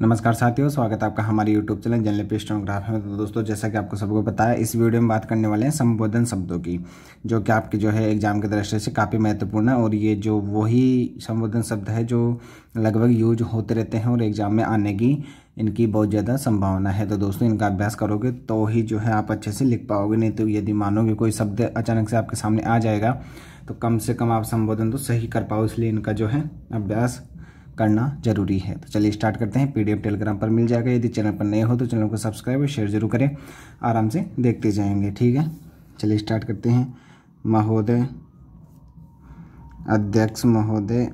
नमस्कार साथियों स्वागत है आपका हमारे YouTube चैनल जनल पेस्टोग्राफ में तो दोस्तों जैसा कि आपको सबको बताया इस वीडियो में बात करने वाले हैं संबोधन शब्दों की जो कि आपके जो है एग्जाम के दृष्टि से काफ़ी महत्वपूर्ण है और ये जो वही संबोधन शब्द है जो लगभग यूज होते रहते हैं और एग्जाम में आने की इनकी बहुत ज़्यादा संभावना है तो दोस्तों इनका अभ्यास करोगे तो ही जो है आप अच्छे से लिख पाओगे नहीं तो यदि मानोगे कोई शब्द अचानक से आपके सामने आ जाएगा तो कम से कम आप संबोधन तो सही कर पाओ इसलिए इनका जो है अभ्यास करना जरूरी है तो चलिए स्टार्ट करते हैं पीडीएफ टेलीग्राम पर मिल जाएगा यदि चैनल पर नए हो तो चैनल को सब्सक्राइब और शेयर जरूर करें आराम से देखते जाएंगे ठीक है चलिए स्टार्ट करते हैं महोदय अध्यक्ष महोदय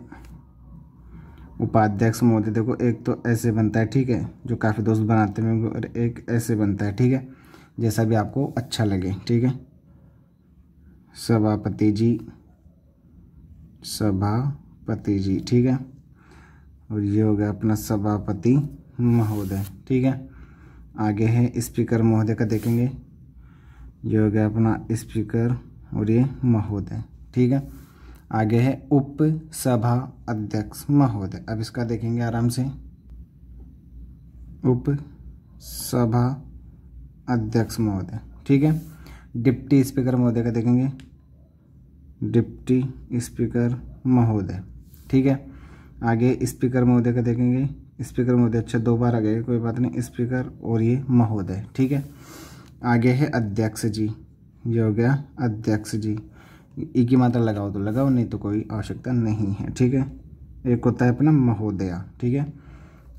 उपाध्यक्ष महोदय देखो एक तो ऐसे बनता है ठीक है जो काफ़ी दोस्त बनाते हैं और एक ऐसे बनता है ठीक है जैसा भी आपको अच्छा लगे ठीक है सभापति जी सभापति जी ठीक है और ये हो गया अपना सभापति महोदय ठीक है आगे है स्पीकर महोदय का देखेंगे ये हो गया अपना स्पीकर और ये महोदय ठीक है आगे है उप सभा अध्यक्ष महोदय अब इसका देखेंगे आराम से उप सभा अध्यक्ष महोदय ठीक है डिप्टी स्पीकर महोदय का देखेंगे डिप्टी स्पीकर महोदय ठीक है आगे स्पीकर महोदय का देखेंगे स्पीकर महोदय अच्छा दो बार आ गए कोई बात नहीं स्पीकर और ये महोदय ठीक है आगे है अध्यक्ष जी ये हो गया अध्यक्ष जी एक ही मात्रा लगाओ तो लगाओ नहीं तो कोई आवश्यकता नहीं है ठीक है एक होता है अपना महोदया ठीक है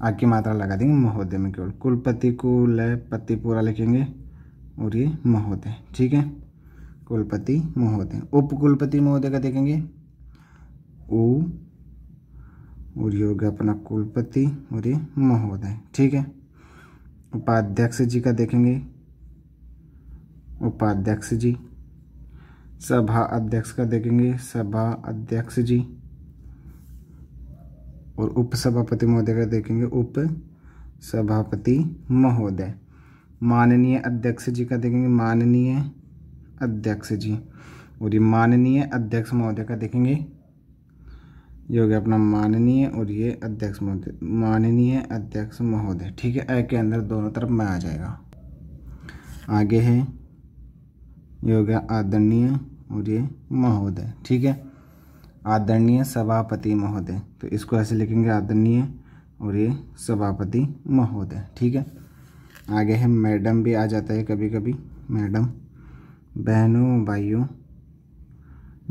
आग की मात्रा लगा देंगे महोदय में केवल कुलपति कुल पति पूरा लिखेंगे और ये महोदय ठीक है कुलपति महोदय उप कुलपति महोदय का देखेंगे ओ और ये हो गया अपना कुलपति और ये महोदय ठीक है उपाध्यक्ष जी का देखेंगे उपाध्यक्ष जी सभा अध्यक्ष का देखेंगे सभा अध्यक्ष जी और उपसभापति महोदय का देखेंगे उप सभापति महोदय माननीय अध्यक्ष जी का देखेंगे माननीय अध्यक्ष जी और ये माननीय अध्यक्ष महोदय का देखेंगे ये हो गया अपना माननीय और ये अध्यक्ष महोदय माननीय अध्यक्ष महोदय ठीक है ए के अंदर दोनों तरफ में आ जाएगा आगे है ये हो गया आदरणीय और ये महोदय ठीक है आदरणीय सभापति महोदय तो इसको ऐसे लिखेंगे आदरणीय और ये सभापति महोदय ठीक है आगे है मैडम भी आ जाता है कभी कभी मैडम बहनों भाइयों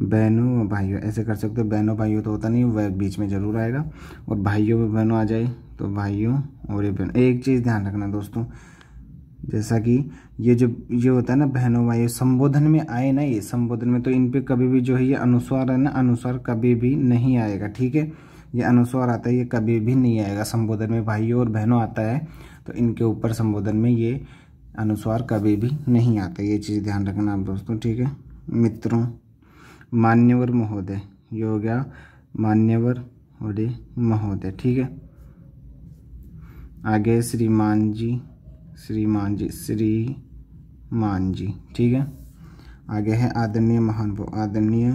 बहनों भाइयों ऐसे कर सकते हो बहनों भाइयों तो होता नहीं वह बीच में ज़रूर आएगा और भाइयों में बहनों आ जाए तो भाइयों और ये बहनों एक चीज़ ध्यान रखना दोस्तों जैसा कि ये जो ये होता है ना बहनों भाइयों संबोधन में आए ना ये संबोधन में तो इन पर कभी भी जो है ये अनुस्वार है ना अनुस्वार कभी भी नहीं आएगा ठीक है ये अनुस्वार आता है ये कभी भी नहीं आएगा संबोधन में भाइयों और बहनों आता है तो इनके ऊपर संबोधन में ये अनुस्वार कभी भी नहीं आता ये चीज़ ध्यान रखना आप दोस्तों ठीक है मित्रों मान्यवर महोदय ये हो गया मान्यवर और महोदय ठीक है आगे श्रीमान जी श्रीमान जी श्री मान जी ठीक है आगे है आदरणीय महानुभाव आदरणीय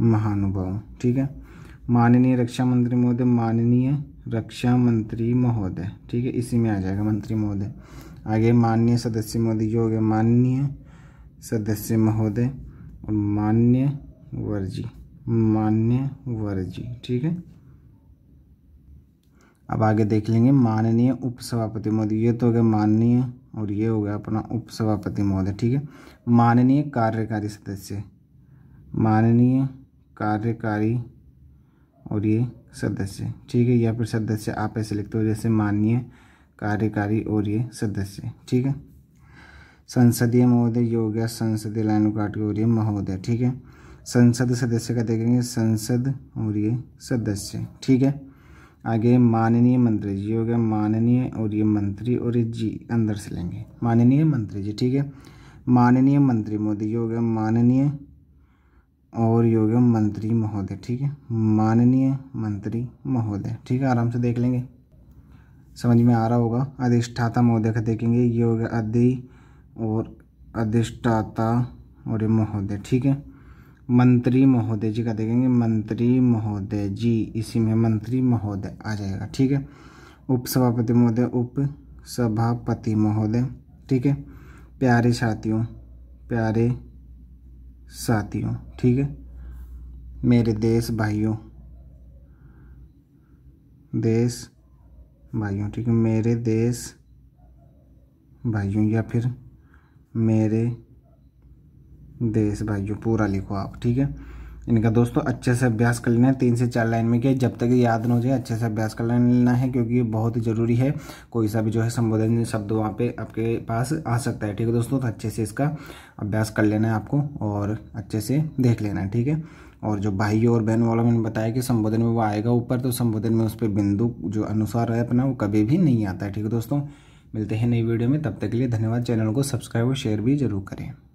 महानुभाव ठीक है माननीय रक्षा मंत्री महोदय माननीय रक्षा मंत्री महोदय ठीक है इसी में आ जाएगा मंत्री महोदय आगे माननीय सदस्य महोदय योग माननीय सदस्य महोदय मान्य वर्जी मान्य वर्जी ठीक है अब आगे देख लेंगे माननीय उपसभापति महोदय ये तो हो गया माननीय और ये हो गया अपना उपसभापति महोदय ठीक है माननीय कार्यकारी सदस्य माननीय कार्यकारी और ये सदस्य ठीक है या फिर सदस्य आप ऐसे लिखते हो जैसे माननीय कार्यकारी और ये सदस्य ठीक है संसदीय महोदय योग संसदीय लाइन काट के हो रही है महोदय ठीक है संसद सदस्य का देखेंगे संसद और ये सदस्य ठीक है आगे माननीय मंत्री जी हो गया माननीय और ये मंत्री और ये जी अंदर से लेंगे माननीय मंत्री जी ठीक है माननीय मंत्री मोदी हो गया माननीय और ये हो गया मंत्री महोदय ठीक है माननीय मंत्री महोदय ठीक है आराम से देख लेंगे समझ में आ रहा होगा अधिष्ठाता महोदय का देखेंगे ये हो गया अधि और अधिष्ठाता और ये महोदय ठीक है मंत्री महोदय जी का देखेंगे मंत्री महोदय जी इसी में मंत्री महोदय आ जाएगा ठीक है उपसभापति महोदय उप सभापति महोदय ठीक है प्यारे साथियों प्यारे साथियों ठीक है मेरे देश भाइयों देश भाइयों ठीक है मेरे देश भाइयों या फिर मेरे देश भाइयों पूरा लिखो आप ठीक है इनका दोस्तों अच्छे से अभ्यास कर लेना है तीन से चार लाइन में क्या जब तक याद ना हो जाए अच्छे से अभ्यास कर लेना है क्योंकि ये बहुत ज़रूरी है कोई सा भी जो है संबोधन शब्द वहाँ पे आपके पास आ सकता है ठीक है दोस्तों तो अच्छे से इसका अभ्यास कर लेना है आपको और अच्छे से देख लेना है ठीक है और जो भाइयों और बहनों वाला मैंने बताया कि संबोधन में वो आएगा ऊपर तो संबोधन में उस पर बिंदु जो अनुसार है अपना वो कभी भी नहीं आता है ठीक है दोस्तों मिलते हैं नई वीडियो में तब तक के लिए धन्यवाद चैनल को सब्सक्राइब और शेयर भी जरूर करें